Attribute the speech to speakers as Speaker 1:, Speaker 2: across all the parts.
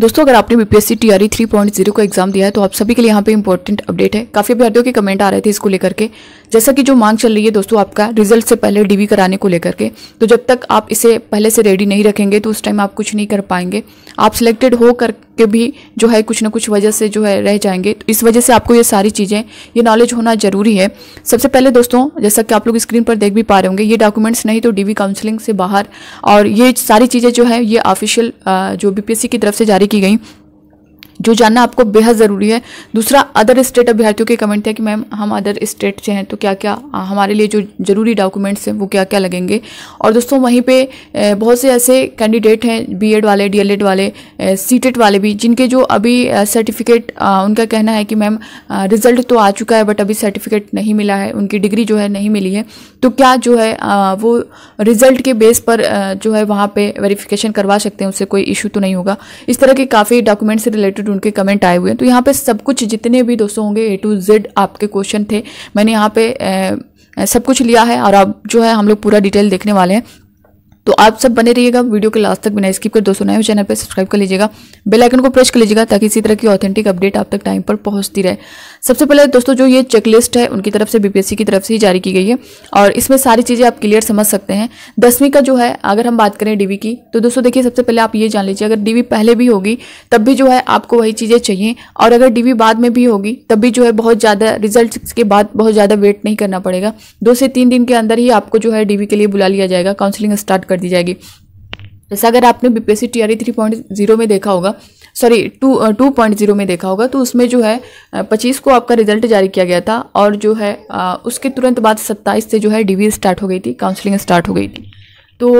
Speaker 1: दोस्तों अगर आपने बीपीएससी टीआरई 3.0 को एग्जाम दिया है तो आप सभी के लिए यहाँ पे इंपॉर्टेंट अपडेट है काफी अभ्यर्थियों के कमेंट आ रहे थे इसको लेकर के जैसा कि जो मांग चल रही है दोस्तों आपका रिजल्ट से पहले डीवी कराने को लेकर के तो जब तक आप इसे पहले से रेडी नहीं रखेंगे तो उस टाइम आप कुछ नहीं कर पाएंगे आप सिलेक्टेड हो कर के भी जो है कुछ ना कुछ वजह से जो है रह जाएंगे तो इस वजह से आपको ये सारी चीज़ें ये नॉलेज होना ज़रूरी है सबसे पहले दोस्तों जैसा कि आप लोग स्क्रीन पर देख भी पा रहे होंगे ये डॉक्यूमेंट्स नहीं तो डीवी काउंसलिंग से बाहर और ये सारी चीज़ें जो है ये ऑफिशियल जो बीपीएससी की तरफ से जारी की गई जो जानना आपको बेहद ज़रूरी है दूसरा अदर स्टेट अभ्यर्थियों के कमेंट थे कि मैम हम अदर स्टेट से हैं तो क्या क्या हमारे लिए जो ज़रूरी डॉक्यूमेंट्स हैं वो क्या क्या लगेंगे और दोस्तों वहीं पे बहुत से ऐसे कैंडिडेट हैं बीएड वाले डीएलएड वाले सीटेट e वाले भी जिनके जो अभी सर्टिफिकेट उनका कहना है कि मैम रिज़ल्ट तो आ चुका है बट अभी सर्टिफिकेट नहीं मिला है उनकी डिग्री जो है नहीं मिली है तो क्या जो है वो रिज़ल्ट के बेस पर जो है वहाँ पर वेरीफिकेशन करवा सकते हैं उससे कोई इशू तो नहीं होगा इस तरह के काफ़ी डॉक्यूमेंट से रिलेटेड रिलेटेड उनके कमेंट आए हुए हैं तो यहाँ पे सब कुछ जितने भी दोस्तों होंगे ए टू जेड आपके क्वेश्चन थे मैंने यहाँ पे ए, सब कुछ लिया है और अब जो है हम लोग पूरा डिटेल देखने वाले हैं तो आप सब बने रहिएगा वीडियो के लास्ट तक बिना स्किप कर दोस्तों नए चैनल पर सब्सक्राइब कर लीजिएगा बेल आइकन को प्रेस कर लीजिएगा ताकि इसी तरह की ऑथेंटिक अपडेट आप तक टाइम पर पहुंचती रहे सबसे पहले दोस्तों जो ये चेकलिस्ट है उनकी तरफ से बीपीएससी की तरफ से ही जारी की गई है और इसमें सारी चीज़ें आप क्लियर समझ सकते हैं दसवीं का जो है अगर हम बात करें डीवी की तो दोस्तों देखिए सबसे पहले आप ये जान लीजिए अगर डीवी पहले भी होगी तब भी जो है आपको वही चीज़ें चाहिए और अगर डीवी बाद में भी होगी तब भी जो है बहुत ज़्यादा रिजल्ट के बाद बहुत ज़्यादा वेट नहीं करना पड़ेगा दो से तीन दिन के अंदर ही आपको जो है डीवी के लिए बुला लिया जाएगा काउंसिलिंग स्टार्ट कर दी जाएगी जैसे अगर आपने BPSC TRE three point zero में देखा होगा sorry two two point zero में देखा होगा तो उसमें जो है uh, पच्चीस को आपका रिजल्ट जारी किया गया था और जो है uh, उसके तुरंत बाद सत्ताईस से जो है डीवी स्टार्ट हो गई थी काउंसलिंग स्टार्ट हो गई थी तो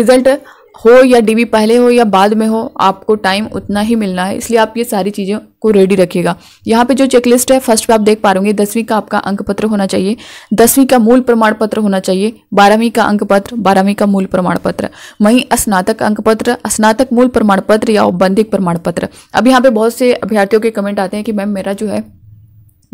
Speaker 1: रिजल्ट हो या डीवी पहले हो या बाद में हो आपको टाइम उतना ही मिलना है इसलिए आप ये सारी चीजें को रेडी रखिएगा यहाँ पे जो चेकलिस्ट है फर्स्ट पे आप देख पा रहे दसवीं का आपका अंक पत्र होना चाहिए दसवीं का मूल प्रमाण पत्र होना चाहिए बारहवीं का अंक पत्र बारहवीं का मूल प्रमाण पत्र वहीं स्नातक अंक पत्र स्नातक मूल प्रमाण पत्र या औबंधिक प्रमाण पत्र अब यहाँ पे बहुत से अभ्यर्थियों के कमेंट आते हैं कि मैम मेरा जो है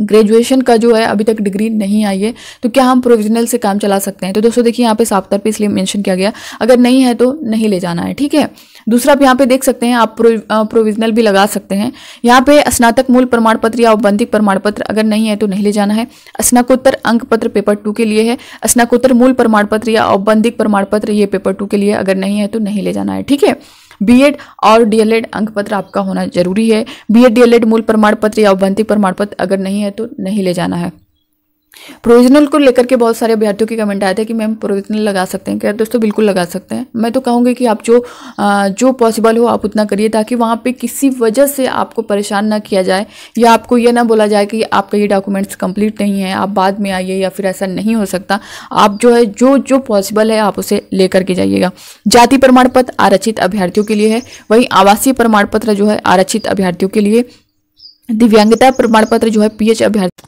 Speaker 1: ग्रेजुएशन का जो है अभी तक डिग्री नहीं आई है तो क्या हम प्रोविजनल से काम चला सकते हैं तो दोस्तों देखिए यहाँ पे साफ तौर पर इसलिए मेंशन किया गया अगर नहीं है तो नहीं ले जाना है ठीक है दूसरा आप यहाँ पे देख सकते हैं आप प्रो, प्रोविजनल भी लगा सकते हैं यहाँ पे स्नातक मूल प्रमाण पत्र या औबंधिक प्रमाण पत्र अगर नहीं है तो नहीं ले जाना है स्नाकोत्तर अंक पत्र पेपर टू के लिए है स्नाकोत्तर मूल प्रमाण पत्र या औबंधिक प्रमाण पत्र ये पेपर टू के लिए अगर नहीं है तो नहीं ले जाना है ठीक है बीएड और डीएलएड अंक पत्र आपका होना जरूरी है बीएड डीएलएड मूल प्रमाण पत्र या अवंती प्रमाण पत्र अगर नहीं है तो नहीं ले जाना है प्रोविजनल को लेकर के बहुत सारे अभ्यर्थियों के कमेंट आए थे कि मैम प्रोविजनल लगा सकते हैं क्या दोस्तों बिल्कुल लगा सकते हैं मैं तो कहूंगी कि आप जो जो पॉसिबल हो आप उतना करिए ताकि वहां पे किसी वजह से आपको परेशान ना किया जाए या आपको ये ना बोला जाए कि आपका ये डॉक्यूमेंट्स कंप्लीट नहीं है आप बाद में आइए या फिर ऐसा नहीं हो सकता आप जो है जो जो पॉसिबल है आप उसे लेकर के जाइएगा जाति प्रमाण पत्र आरक्षित अभ्यर्थियों के लिए है वही आवासीय प्रमाण पत्र जो है आरक्षित अभ्यर्थियों के लिए दिव्यांगता प्रमाण पत्र जो है पीएच अभ्यर्थी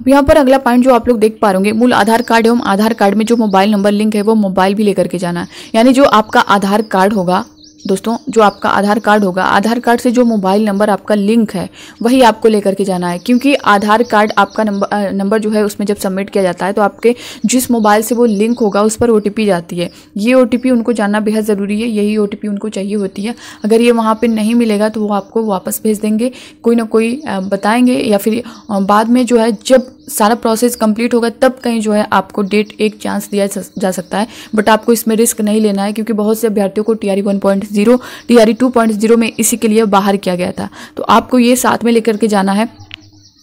Speaker 1: अब यहाँ पर अगला पॉइंट जो आप लोग देख पा रहे मूल आधार कार्ड एवं आधार कार्ड में जो मोबाइल नंबर लिंक है वो मोबाइल भी लेकर के जाना है यानी जो आपका आधार कार्ड होगा दोस्तों जो आपका आधार कार्ड होगा आधार कार्ड से जो मोबाइल नंबर आपका लिंक है वही आपको लेकर के जाना है क्योंकि आधार कार्ड आपका नंबर नंबर जो है उसमें जब सबमिट किया जाता है तो आपके जिस मोबाइल से वो लिंक होगा उस पर ओ जाती है ये ओ उनको जानना बेहद ज़रूरी है यही ओ उनको चाहिए होती है अगर ये वहाँ पर नहीं मिलेगा तो वो आपको वापस भेज देंगे कोई ना कोई बताएंगे या फिर बाद में जो है जब सारा प्रोसेस कंप्लीट होगा तब कहीं जो है आपको डेट एक चांस दिया जा सकता है बट आपको इसमें रिस्क नहीं लेना है क्योंकि बहुत से अभ्यर्थियों को टीआरई 1.0 टीआरई जीरो में इसी के लिए बाहर किया गया था तो आपको ये साथ में लेकर के जाना है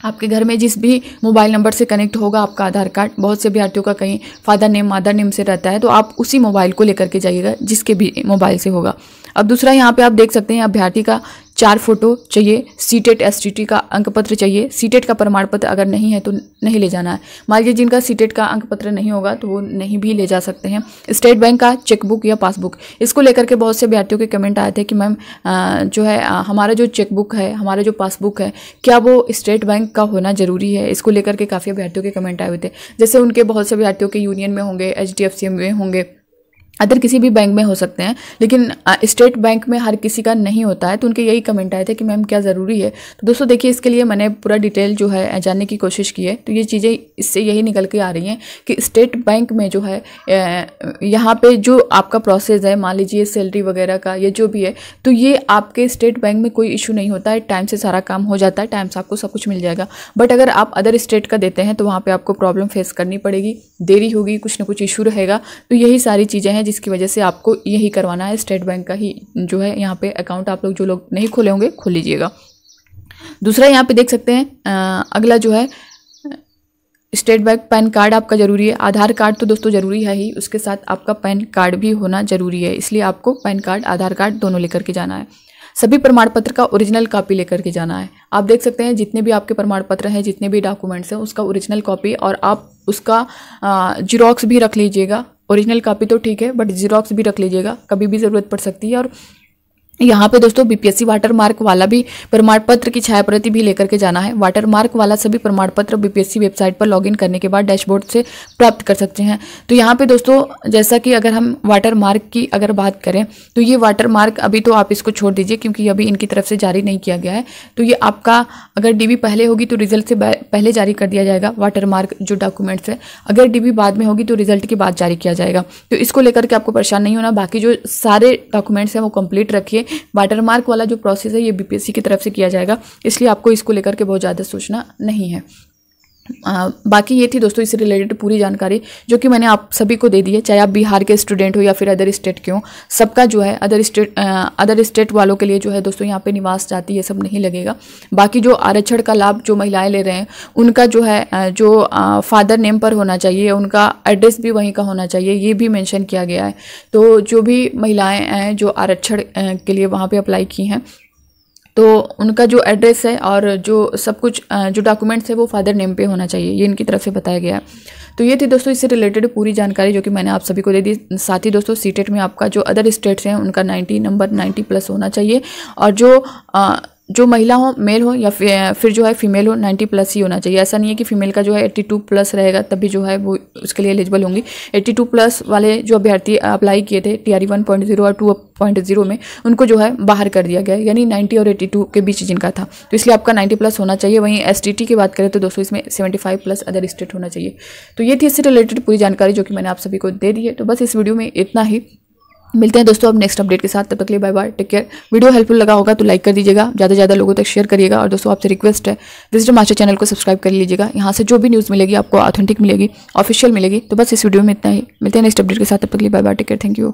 Speaker 1: आपके घर में जिस भी मोबाइल नंबर से कनेक्ट होगा आपका आधार कार्ड बहुत से अभ्यर्थियों का कहीं फादर नेम मादर नेम से रहता है तो आप उसी मोबाइल को लेकर के जाइएगा जिसके भी मोबाइल से होगा अब दूसरा यहाँ पे आप देख सकते हैं अभ्यर्थी का चार फोटो चाहिए CTET S T T का अंक पत्र चाहिए सी टेट का प्रमाण पत्र अगर नहीं है तो नहीं ले जाना है मान लीजिए जिनका सी टेट का अंक पत्र नहीं होगा तो वो नहीं भी ले जा सकते हैं स्टेट बैंक का चेकबुक या पासबुक इसको लेकर के बहुत से अभ्यर्थियों के कमेंट आए थे कि मैम जो है हमारा जो चेकबुक है हमारा जो पासबुक है क्या वो स्टेट बैंक का होना ज़रूरी है इसको लेकर के काफ़ी अभ्यर्थियों के कमेंट आए हुए थे जैसे उनके बहुत से अभ्यर्थियों के यूनियन में होंगे एच में होंगे अदर किसी भी बैंक में हो सकते हैं लेकिन स्टेट बैंक में हर किसी का नहीं होता है तो उनके यही कमेंट आए थे कि मैम क्या ज़रूरी है तो दोस्तों देखिए इसके लिए मैंने पूरा डिटेल जो है जानने की कोशिश की है तो ये चीज़ें इससे यही निकल के आ रही हैं कि स्टेट बैंक में जो है यहाँ पे जो आपका प्रोसेस है मान लीजिए सैलरी वगैरह का या जो भी है तो ये आपके स्टेट बैंक में कोई इशू नहीं होता है टाइम से सारा काम हो जाता है टाइम से आपको सब कुछ मिल जाएगा बट अगर आप अदर स्टेट का देते हैं तो वहाँ पर आपको प्रॉब्लम फेस करनी पड़ेगी देरी होगी कुछ ना कुछ इशू रहेगा तो यही सारी चीज़ें हैं जिसकी वजह से आपको यही करवाना है स्टेट बैंक का ही जो है यहाँ पे अकाउंट आप लोग जो लोग नहीं खोले होंगे खोल लीजिएगा दूसरा यहाँ पे देख सकते हैं अगला जो है स्टेट बैंक पैन कार्ड आपका ज़रूरी है आधार कार्ड तो दोस्तों ज़रूरी है ही उसके साथ आपका पैन कार्ड भी होना ज़रूरी है इसलिए आपको पैन कार्ड आधार कार्ड दोनों लेकर के जाना है सभी प्रमाण पत्र का ओरिजिनल कॉपी लेकर के जाना है आप देख सकते हैं जितने भी आपके प्रमाण पत्र हैं जितने भी डॉक्यूमेंट्स हैं उसका ओरिजिनल कॉपी और आप उसका जीरोक्स भी रख लीजिएगा ओरिजिनल कापी तो ठीक है बट जीरोक्स भी रख लीजिएगा कभी भी ज़रूरत पड़ सकती है और यहाँ पे दोस्तों बीपीएससी वाटर मार्क वाला भी प्रमाण पत्र की छाया प्रति भी लेकर के जाना है वाटर मार्क वाला सभी प्रमाण पत्र बीपीएससी वेबसाइट पर लॉगिन करने के बाद डैशबोर्ड से प्राप्त कर सकते हैं तो यहाँ पे दोस्तों जैसा कि अगर हम वाटर मार्क की अगर बात करें तो ये वाटर मार्क अभी तो आप इसको छोड़ दीजिए क्योंकि अभी इनकी तरफ से जारी नहीं किया गया है तो ये आपका अगर डी पहले होगी तो रिजल्ट से पहले जारी कर दिया जाएगा वाटर मार्क जो डॉक्यूमेंट्स है अगर डी बाद में होगी तो रिजल्ट के बाद जारी किया जाएगा तो इसको लेकर के आपको परेशान नहीं होना बाकी जो सारे डॉक्यूमेंट्स हैं वो कम्प्लीट रखिए वाटरमार्क वाला जो प्रोसेस है ये बीपीएससी की तरफ से किया जाएगा इसलिए आपको इसको लेकर के बहुत ज़्यादा सोचना नहीं है आ, बाकी ये थी दोस्तों इससे रिलेटेड पूरी जानकारी जो कि मैंने आप सभी को दे दी है चाहे आप बिहार के स्टूडेंट हो या फिर अदर स्टेट के हो सबका जो है अदर स्टेट अदर स्टेट वालों के लिए जो है दोस्तों यहाँ पे निवास जाती है सब नहीं लगेगा बाकी जो आरक्षण का लाभ जो महिलाएं ले रहे हैं उनका जो है जो आ, फादर नेम पर होना चाहिए उनका एड्रेस भी वहीं का होना चाहिए ये भी मैंशन किया गया है तो जो भी महिलाएँ हैं जो आरक्षण के लिए वहाँ पर अप्लाई की हैं तो उनका जो एड्रेस है और जो सब कुछ जो डॉक्यूमेंट्स है वो फादर नेम पे होना चाहिए ये इनकी तरफ से बताया गया है तो ये थी दोस्तों इससे रिलेटेड पूरी जानकारी जो कि मैंने आप सभी को दे दी साथ ही दोस्तों सी में आपका जो अदर स्टेट्स हैं उनका नाइन्टी नंबर नाइन्टी प्लस होना चाहिए और जो आ, जो महिला हो मेल हो या फिर जो है फीमेल हो 90 प्लस ही होना चाहिए ऐसा नहीं है कि फीमेल का जो है 82 प्लस रहेगा तभी जो है वो उसके लिए एलिजिबल होंगी 82 प्लस वाले जो अभ्यर्थी अप्लाई किए थे T R one point zero और टू पॉइंट जीरो में उनको जो है बाहर कर दिया गया यानी 90 और 82 के बीच जिनका था तो इसलिए आपका 90 प्लस होना चाहिए वहीं एस की बात करें तो दोस्तों इसमें 75 प्लस अदर स्टेट होना चाहिए तो ये थी इससे रिलेटेड पूरी जानकारी जो कि मैंने आप सभी को दे दी है तो बस इस वीडियो में इतना ही मिलते हैं दोस्तों अब नेक्स्ट अपडेट के साथ तब तक लिए bye bye take care video helpful लगा होगा तो लाइक कर दीजिएगा ज़्यादा से ज़्यादा लोगों तक शेयर करिएगा और दोस्तों आपसे रिक्वेस्ट है विजिटर मास्टर चैनल को सब्सक्राइब कर लीजिएगा यहाँ से जो भी न्यूज़ मिलेगी आपको ऑथेंटिक मिलेगी ऑफिशियल मिलेगी तो बस इस वीडियो में इतना ही मिलते हैं नेक्स्ट अपडेट के साथ तब तक लिए bye bye take care thank you